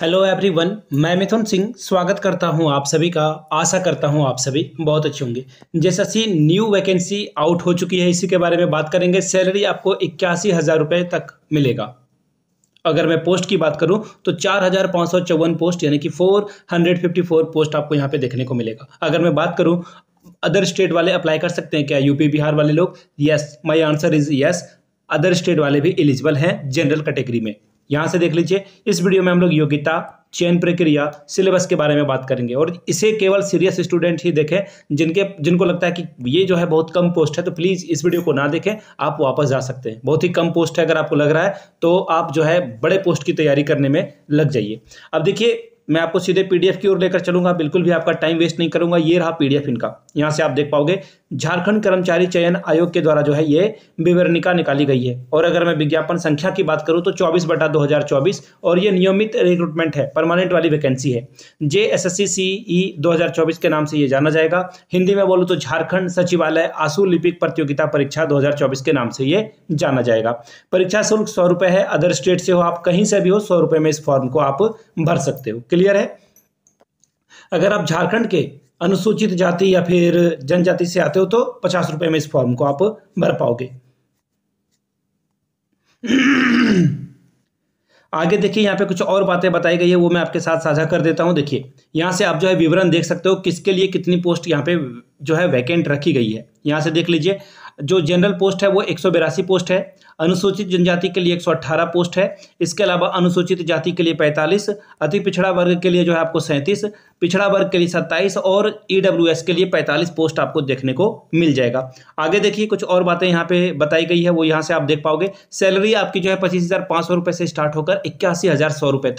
hello everyone मैं मिथुन सिंह स्वागत करता हूं आप सभी का आशा करता हूं आप सभी बहुत अच्छे होंगे जैसा सी न्यू वैकेंसी आउट हो चुकी है इसी के बारे में बात करेंगे सैलरी आपको इक्यासी हज़ार रुपये तक मिलेगा अगर मैं पोस्ट की बात करूं तो चार हजार पाँच सौ चौवन पोस्ट यानी कि four hundred fifty four post आपको यहाँ पे देखने को मिलेगा अगर मैं बात करूं अदर स्टेट वाले अप्लाई कर सकते हैं क्या यूपी बिहार वाले लोग yes my answer is yes other state वाले भी एलिजिबल हैं जनरल कैटेगरी में यहाँ से देख लीजिए इस वीडियो में हम लोग योग्यता चयन प्रक्रिया सिलेबस के बारे में बात करेंगे और इसे केवल सीरियस स्टूडेंट ही देखें जिनके जिनको लगता है कि ये जो है बहुत कम पोस्ट है तो प्लीज़ इस वीडियो को ना देखें आप वापस जा सकते हैं बहुत ही कम पोस्ट है अगर आपको लग रहा है तो आप जो है बड़े पोस्ट की तैयारी करने में लग जाइए अब देखिए मैं आपको सीधे पीडीएफ की ओर लेकर चलूंगा बिल्कुल भी आपका टाइम वेस्ट नहीं करूंगा ये रहा पीडीएफ इनका यहाँ से आप देख पाओगे झारखंड कर्मचारी चयन आयोग के द्वारा जो है ये विवरणिका निकाली गई है और अगर मैं विज्ञापन संख्या की बात करूँ तो चौबीस बटा दो और ये नियमित रिक्रूटमेंट है परमानेंट वाली वैकेंसी है जे एस एस के नाम से ये जाना जाएगा हिंदी में बोलूँ तो झारखंड सचिवालय आंसू लिपिक प्रतियोगिता परीक्षा चौबीस के नाम से ये जाना जाएगा परीक्षा शुल्क सौ रुपये है अदर स्टेट से हो आप कहीं से भी हो सौ रुपये में इस फॉर्म को आप भर सकते हो क्लियर है अगर आप झारखंड के अनुसूचित जाति या फिर जनजाति से आते हो तो पचास रुपए में इस फॉर्म को आप भर पाओगे आगे देखिए यहाँ पे कुछ और बातें बताई गई है वो मैं आपके साथ साझा कर देता हूँ देखिए यहाँ से आप जो है विवरण देख सकते हो किसके लिए कितनी पोस्ट यहाँ पे जो है वैकेंट रखी गई है यहाँ से देख लीजिए जो जनरल पोस्ट है वो एक पोस्ट है अनुसूचित जनजाति के लिए 118 पोस्ट है इसके अलावा अनुसूचित जाति के लिए 45 अति पिछड़ा वर्ग के लिए जो है आपको सैंतीस पिछड़ा वर्ग के लिए 27 और ई e के लिए 45 पोस्ट आपको देखने को मिल जाएगा आगे देखिए कुछ और बातें यहाँ पे बताई गई है वो यहाँ से आप देख पाओगे सैलरी आपकी जो है पच्चीस से स्टार्ट होकर इक्यासी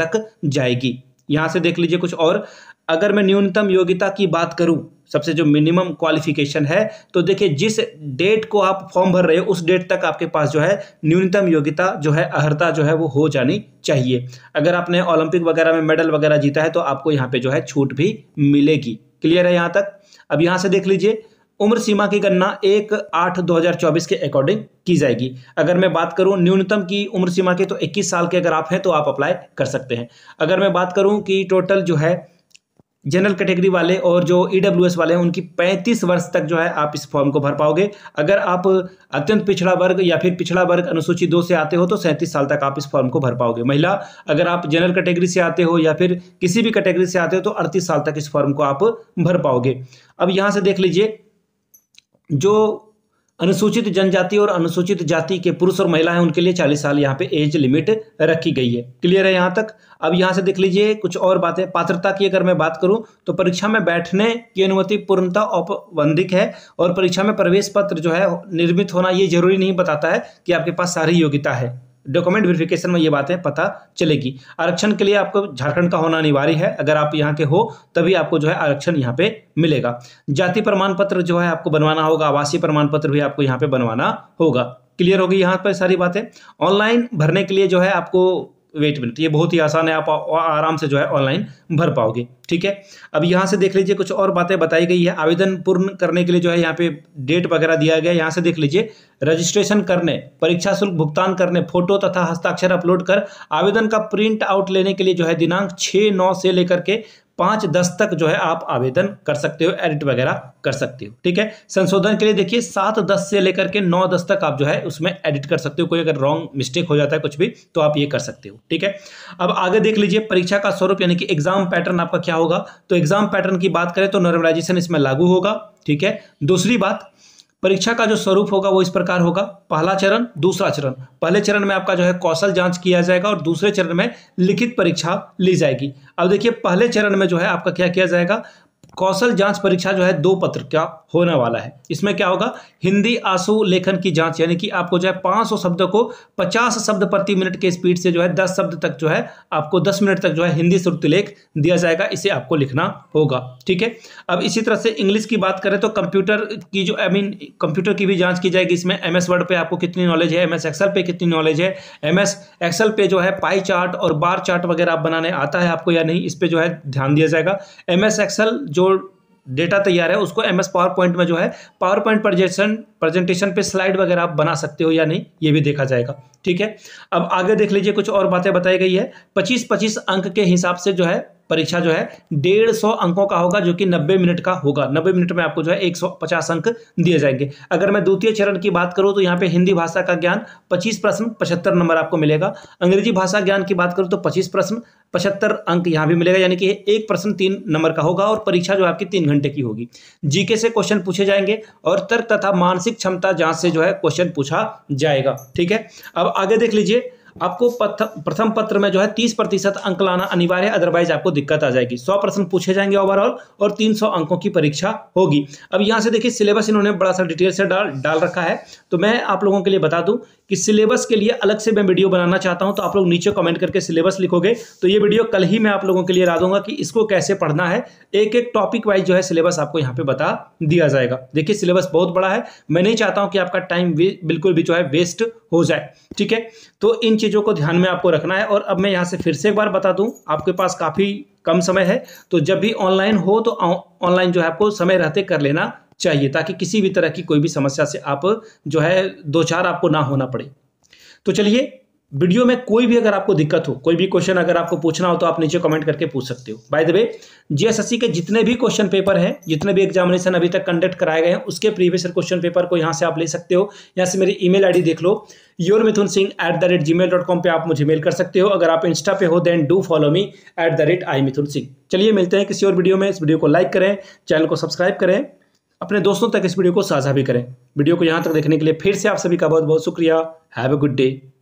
तक जाएगी यहाँ से देख लीजिए कुछ और अगर मैं न्यूनतम योग्यता की बात करूं सबसे जो मिनिमम क्वालिफिकेशन है तो देखिए जिस डेट को आप फॉर्म भर रहे हो उस डेट तक आपके पास जो है न्यूनतम योग्यता जो है अहर्ता जो है वो हो जानी चाहिए अगर आपने ओलंपिक वगैरह में मेडल वगैरह जीता है तो आपको यहाँ पे जो है छूट भी मिलेगी क्लियर है यहाँ तक अब यहाँ से देख लीजिए उम्र सीमा की गणना एक आठ दो हजार चौबीस के अकॉर्डिंग की जाएगी अगर मैं बात करूं न्यूनतम की उम्र सीमा की तो 21 साल के अगर आप हैं तो आप अप्लाई कर सकते हैं अगर मैं बात करूं कि टोटल जो है जनरल कैटेगरी वाले और जो ई e वाले हैं उनकी 35 वर्ष तक जो है आप इस फॉर्म को भर पाओगे अगर आप अत्यंत पिछड़ा वर्ग या फिर पिछड़ा वर्ग अनुसूची दो से आते हो तो सैंतीस साल तक आप इस फॉर्म को भर पाओगे महिला अगर आप जनरल कैटेगरी से आते हो या फिर किसी भी कैटेगरी से आते हो तो अड़तीस साल तक इस फॉर्म को आप भर पाओगे अब यहाँ से देख लीजिए जो अनुसूचित जनजाति और अनुसूचित जाति के पुरुष और महिलाएं उनके लिए 40 साल यहाँ पे एज लिमिट रखी गई है क्लियर है यहाँ तक अब यहाँ से देख लीजिए कुछ और बातें पात्रता की अगर मैं बात करूँ तो परीक्षा में बैठने की अनुमति पूर्णतः औपबंधिक है और परीक्षा में प्रवेश पत्र जो है निर्मित होना ये जरूरी नहीं बताता है कि आपके पास सारी योग्यता है डॉक्यूमेंट वेरिफिकेशन में ये बातें पता चलेगी आरक्षण के लिए आपको झारखंड का होना अनिवार्य है अगर आप यहाँ के हो तभी आपको जो है आरक्षण यहाँ पे मिलेगा जाति प्रमाण पत्र जो है आपको बनवाना होगा आवासीय प्रमाण पत्र भी आपको यहाँ पे बनवाना होगा क्लियर होगी यहाँ पर सारी बातें ऑनलाइन भरने के लिए जो है आपको वेट मिनट ये बहुत ही आसान है आप आराम से जो है ऑनलाइन भर पाओगे ठीक है अब यहाँ से देख लीजिए कुछ और बातें बताई गई है आवेदन पूर्ण करने के लिए जो है यहाँ पे डेट वगैरह दिया गया यहाँ से देख लीजिए रजिस्ट्रेशन करने परीक्षा शुल्क भुगतान करने फोटो तथा हस्ताक्षर अपलोड कर आवेदन का प्रिंट आउट लेने के लिए जो है दिनांक छः नौ से लेकर के पाँच दस तक जो है आप आवेदन कर सकते हो एडिट वगैरह कर सकते हो ठीक है संशोधन के लिए देखिए सात दस से लेकर के नौ दस तक आप जो है उसमें एडिट कर सकते हो कोई अगर रॉन्ग मिस्टेक हो जाता है कुछ भी तो आप ये कर सकते हो ठीक है अब आगे देख लीजिए परीक्षा का स्वरूप यानी कि एग्जाम पैटर्न आपका क्या होगा तो एग्जाम पैटर्न की बात करें तो नॉर्मलाइजेशन इसमें लागू होगा ठीक है दूसरी बात परीक्षा का जो स्वरूप होगा वो इस प्रकार होगा पहला चरण दूसरा चरण पहले चरण में आपका जो है कौशल जांच किया जाएगा और दूसरे चरण में लिखित परीक्षा ली जाएगी अब देखिए पहले चरण में जो है आपका क्या किया जाएगा कौशल जांच परीक्षा जो है दो पत्र का होने वाला है इसमें क्या होगा हिंदी आंसू लेखन की जांच यानी कि आपको जो है 500 शब्दों को 50 शब्द प्रति मिनट के स्पीड से जो है 10 शब्द तक जो है आपको 10 मिनट तक जो है हिंदी श्रुति लेख दिया जाएगा इसे आपको लिखना होगा ठीक है अब इसी तरह से इंग्लिश की बात करें तो कंप्यूटर की जो आई मीन कंप्यूटर की भी जाँच की जाएगी इसमें एम वर्ड पर आपको कितनी नॉलेज है एम एस एक्सल कितनी नॉलेज है एम एस एक्सल जो है पाई चार्ट और बार चार्ट वगैरह बनाने आता है आपको या नहीं इस पर जो है ध्यान दिया जाएगा एम एस जो डेटा तैयार है उसको एम एस पावर पॉइंट में जो है पावर पॉइंट प्रजेशन प्रेजेंटेशन पे स्लाइड वगैरह आप बना सकते हो या नहीं ये भी देखा जाएगा ठीक है अब आगे देख लीजिए कुछ और बातें बताई गई है पच्चीस पच्चीस अंक के हिसाब से जो है परीक्षा जो है डेढ़ सौ अंकों का होगा जो कि नब्बे मिनट का होगा नब्बे मिनट में आपको जो है एक सौ पचास अंक दिए जाएंगे अगर मैं द्वितीय चरण की बात करूं तो यहाँ पे हिंदी भाषा का ज्ञान पच्चीस प्रश्न पचहत्तर नंबर आपको मिलेगा अंग्रेजी भाषा ज्ञान की बात करूं तो पच्चीस प्रश्न पचहत्तर अंक यहाँ भी मिलेगा यानी कि एक प्रश्न तीन नंबर का होगा और परीक्षा जो आपकी तीन घंटे की होगी जीके से क्वेश्चन पूछे जाएंगे और तर्क तथा मानसिक क्षमता जांच से जो है क्वेश्चन पूछा जाएगा ठीक है अब आगे देख लीजिए आपको प्रथम पत्र में जो है तीस प्रतिशत अंक लाना अनिवार्य है अदरवाइज आपको दिक्कत आ जाएगी सौ प्रश्न पूछे जाएंगे ओवरऑल और तीन सौ अंकों की परीक्षा होगी अब यहाँ से देखिए सिलेबस इन्होंने बड़ा सा डिटेल से डाल डाल रखा है तो मैं आप लोगों के लिए बता दूँ कि सिलेबस के लिए अलग से मैं वीडियो बनाना चाहता हूँ तो आप लोग नीचे कमेंट करके सिलेबस लिखोगे तो ये वीडियो कल ही मैं आप लोगों के लिए ला दूंगा कि इसको कैसे पढ़ना है एक एक टॉपिक वाइज जो है सिलेबस आपको यहाँ पे बता दिया जाएगा देखिए सिलेबस बहुत बड़ा है मैं नहीं चाहता हूँ कि आपका टाइम बिल्कुल भी जो है वेस्ट हो जाए ठीक है तो इन चीज़ों को ध्यान में आपको रखना है और अब मैं यहाँ से फिर से एक बार बता दूँ आपके पास काफ़ी कम समय है तो जब भी ऑनलाइन हो तो ऑनलाइन जो है आपको समय रहते कर लेना चाहिए ताकि किसी भी तरह की कोई भी समस्या से आप जो है दो चार आपको ना होना पड़े तो चलिए वीडियो में कोई भी अगर आपको दिक्कत हो कोई भी क्वेश्चन अगर आपको पूछना हो तो आप नीचे कमेंट करके पूछ सकते हो बाय द वे जीएसएससी के जितने भी क्वेश्चन पेपर हैं जितने भी एग्जामिनेशन अभी तक कंडक्ट कराए गए हैं उसके प्रीवियस क्वेश्चन पेपर को यहाँ से आप ले सकते हो यहाँ से मेरी ईमेल आईडी देख लो your Mithun Singh at the rate Gmail dot com पर आप मुझे मेल कर सकते हो अगर आप इंस्टा पे हो then do follow me at the rate I Mithun Singh चलिए मिलते हैं किसी और वीडियो में इस वीडियो को लाइक करें चैनल को सब्सक्राइब करें अपने दोस्तों तक इस वीडियो को साझा भी करें वीडियो को यहाँ तक देखने के लिए फिर से आप सभी का बहुत बहुत शुक्रिया हैव ए गुड डे